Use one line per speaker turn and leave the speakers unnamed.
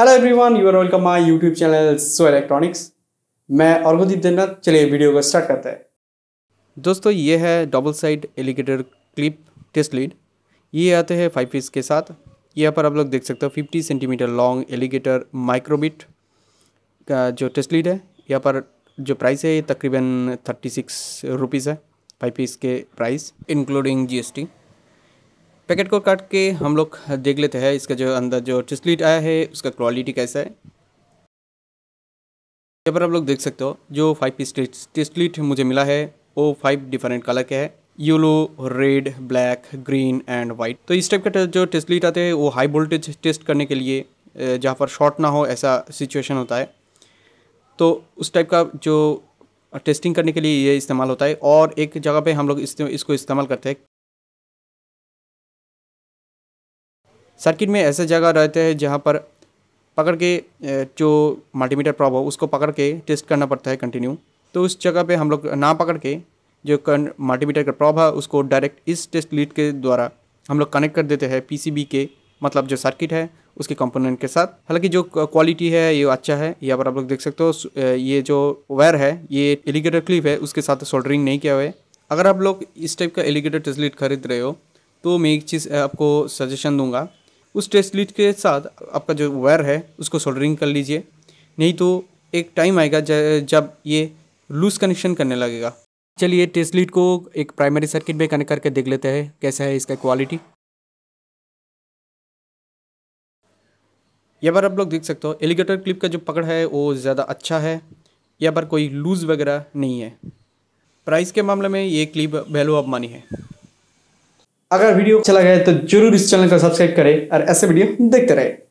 hello everyone you are welcome my YouTube channel so electronics मैं औरगोदीप देननाथ चलिए video को स्टार्ट करते हैं दोस्तों ये है double side alligator clip test lead ये आते हैं फाइव पीस के साथ यहाँ पर आप लोग देख सकते हो fifty centimetre long alligator microbit का जो टेस्ट लीड है यहाँ पर जो प्राइस है ये तकरीबन थर्टी सिक्स रुपीज़ है फाइव पीस के प्राइस इंक्लूडिंग जी पैकेट को काट के हम लोग देख लेते हैं इसका जो अंदर जो टिस्लीट आया है उसका क्वालिटी कैसा है यहाँ पर आप लोग देख सकते हो जो फाइव पीस टिस्लीट मुझे मिला है वो फाइव डिफरेंट कलर के है yellow red black green and white तो इस टाइप का जो टेस्टलीट आते हैं वो हाई वोल्टेज टेस्ट करने के लिए जहाँ पर शॉर्ट ना हो ऐसा सिचुएशन होता है तो उस टाइप का जो टेस्टिंग करने के लिए ये इस्तेमाल होता है और एक जगह पे हम लोग इस, इसको इस्तेमाल करते हैं सर्किट में ऐसे जगह रहते हैं जहाँ पर पकड़ के जो मल्टीमीटर प्रॉब हो उसको पकड़ के टेस्ट करना पड़ता है कंटिन्यू तो उस जगह पे हम लोग ना पकड़ के जो मल्टीमीटर का प्रॉब है उसको डायरेक्ट इस टेस्ट लीड के द्वारा हम लोग कनेक्ट कर देते हैं पीसीबी के मतलब जो सर्किट है उसके कंपोनेंट के साथ हालांकि जो क्वालिटी है ये अच्छा है यहाँ पर आप लोग देख सकते हो ये जो वायर है ये एलिगेटर क्लिप है उसके साथ सोल्डरिंग नहीं किया हुआ है अगर आप लोग इस टाइप का एलिगेटर टेस्ट लीड खरीद रहे हो तो मैं एक चीज़ आपको सजेशन दूंगा उस टेस्ट लीड के साथ आपका जो वायर है उसको सोल्डरिंग कर लीजिए नहीं तो एक टाइम आएगा जब ये लूज कनेक्शन करने लगेगा चलिए टेस्ट लीड को एक प्राइमरी सर्किट में कनेक्ट करके देख लेते हैं कैसा है इसका क्वालिटी यह बार आप लोग देख सकते हो एलिगेटर क्लिप का जो पकड़ है वो ज़्यादा अच्छा है यह बार कोई लूज़ वगैरह नहीं है प्राइस के मामले में ये क्लिप वैल्यू ऑफ मनी है अगर वीडियो अच्छा लगा है तो जरूर इस चैनल को सब्सक्राइब करें और ऐसे वीडियो देखते रहे